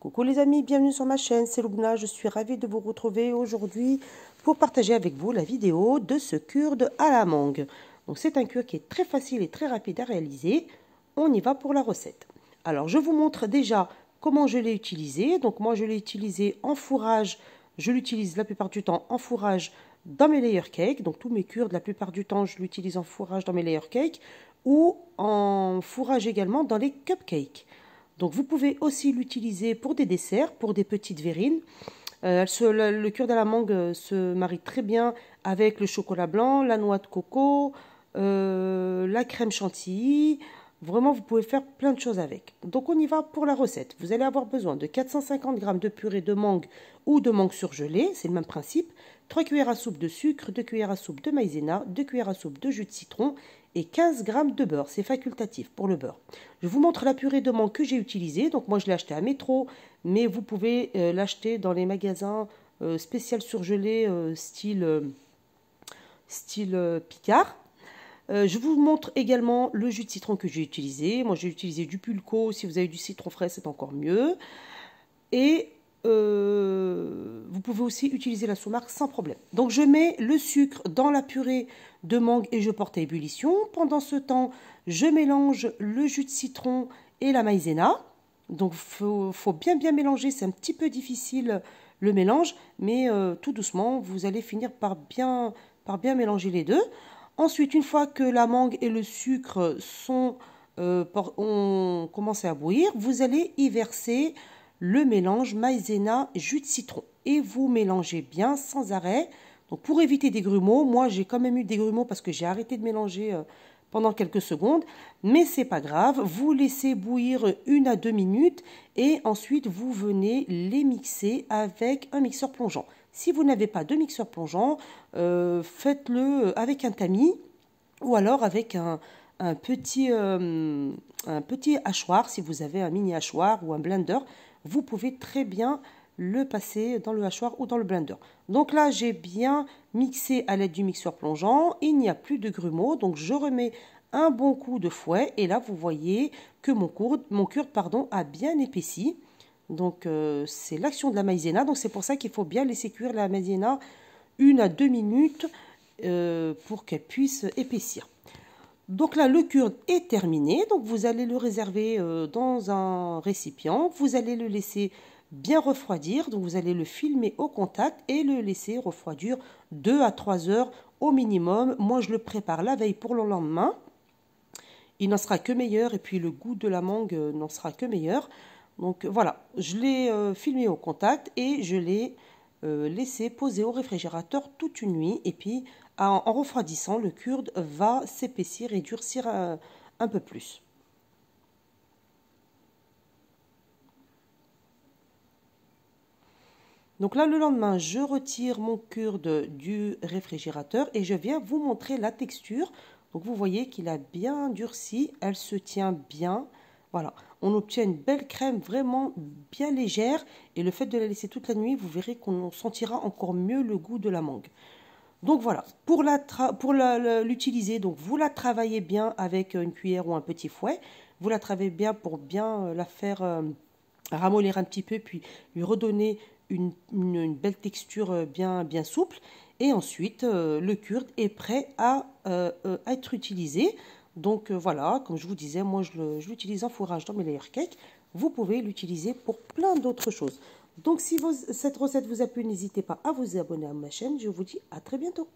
Coucou les amis, bienvenue sur ma chaîne, c'est Loubna, je suis ravie de vous retrouver aujourd'hui pour partager avec vous la vidéo de ce cure de à la mangue. Donc c'est un cure qui est très facile et très rapide à réaliser, on y va pour la recette. Alors je vous montre déjà comment je l'ai utilisé, donc moi je l'ai utilisé en fourrage, je l'utilise la plupart du temps en fourrage dans mes layer cakes, donc tous mes cures la plupart du temps je l'utilise en fourrage dans mes layer cakes ou en fourrage également dans les cupcakes. Donc vous pouvez aussi l'utiliser pour des desserts, pour des petites verrines. Euh, le, cœur de la mangue euh, se marie très bien avec le chocolat blanc, la noix de coco, euh, la crème chantilly. Vraiment, vous pouvez faire plein de choses avec. Donc on y va pour la recette. Vous allez avoir besoin de 450 g de purée de mangue ou de mangue surgelée, c'est le même principe, 3 cuillères à soupe de sucre, 2 cuillères à soupe de maïzena, 2 cuillères à soupe de jus de citron et 15 grammes de beurre. C'est facultatif pour le beurre. Je vous montre la purée de mangue que j'ai utilisée. Donc moi je l'ai achetée à Métro, mais vous pouvez euh, l'acheter dans les magasins euh, spécial surgelés euh, style, style Picard. je vous montre également le jus de citron que j'ai utilisé. Moi j'ai utilisé du pulco. Si vous avez du citron frais, c'est encore mieux. Et vous pouvez aussi utiliser la sous sans problème. Donc je mets le sucre dans la purée de mangue et je porte à ébullition. Pendant ce temps, je mélange le jus de citron et la maïzena. Donc faut, faut bien bien mélanger, c'est un petit peu difficile le mélange, mais euh, tout doucement, vous allez finir par bien, par bien mélanger les deux. Ensuite, une fois que la mangue et le sucre sont, euh, ont commencé à bouillir, vous allez y verser le mélange maïzena jus de citron et vous mélangez bien sans arrêt. Donc pour éviter des grumeaux, moi j'ai quand même eu des grumeaux parce que j'ai arrêté de mélanger euh, pendant quelques secondes, mais c'est pas grave, vous laissez bouillir une à deux minutes et ensuite vous venez les mixer avec un mixeur plongeant. Si vous n'avez pas de mixeur plongeant, euh, faites-le avec un tamis ou alors avec un, petit, euh, un petit hachoir, si vous avez un mini hachoir ou un blender, vous pouvez très bien le passer dans le hachoir ou dans le blender. Donc là, j'ai bien mixé à l'aide du mixeur plongeant. Il n'y a plus de grumeaux, donc je remets un bon coup de fouet. Et là, vous voyez que mon, courde, mon pardon, a bien épaissi. Donc euh, c'est l'action de la maïzena. Donc c'est pour ça qu'il faut bien laisser cuire la maïzena une à deux minutes euh, pour qu'elle puisse épaissir. Donc là, le curd est terminé. Donc vous allez le réserver euh, dans un récipient. Vous allez le laisser bien refroidir. Donc vous allez le filmer au contact et le laisser refroidir 2 à 3 heures au minimum. Moi, je le prépare la veille pour le lendemain. Il n'en sera que meilleur et puis le goût de la mangue euh, n'en sera que meilleur. Donc voilà, je l'ai euh, filmé au contact et je l'ai euh, laissé poser au réfrigérateur toute une nuit. Et puis en, refroidissant, le curd va s'épaissir et durcir un peu plus. Donc là, le lendemain, je retire mon de du réfrigérateur et je viens vous montrer la texture. Donc vous voyez qu'il a bien durci, elle se tient bien. Voilà, on obtient une belle crème vraiment bien légère et le fait de la laisser toute la nuit, vous verrez qu'on sentira encore mieux le goût de la mangue. Donc voilà, pour l'utiliser, donc vous la travaillez bien avec une cuillère ou un petit fouet. Vous la travaillez bien pour bien euh, la faire... Euh, ramollir un petit peu, puis lui redonner une, belle texture euh, bien, bien souple. Et ensuite, euh, le kurde est prêt à, euh, être utilisé. Donc voilà, comme je vous disais, moi je l'utilise en fourrage dans mes layer cakes. Vous pouvez l'utiliser pour plein d'autres choses. Donc si cette recette vous a plu, n'hésitez pas à vous abonner à ma chaîne. Je vous dis à très bientôt.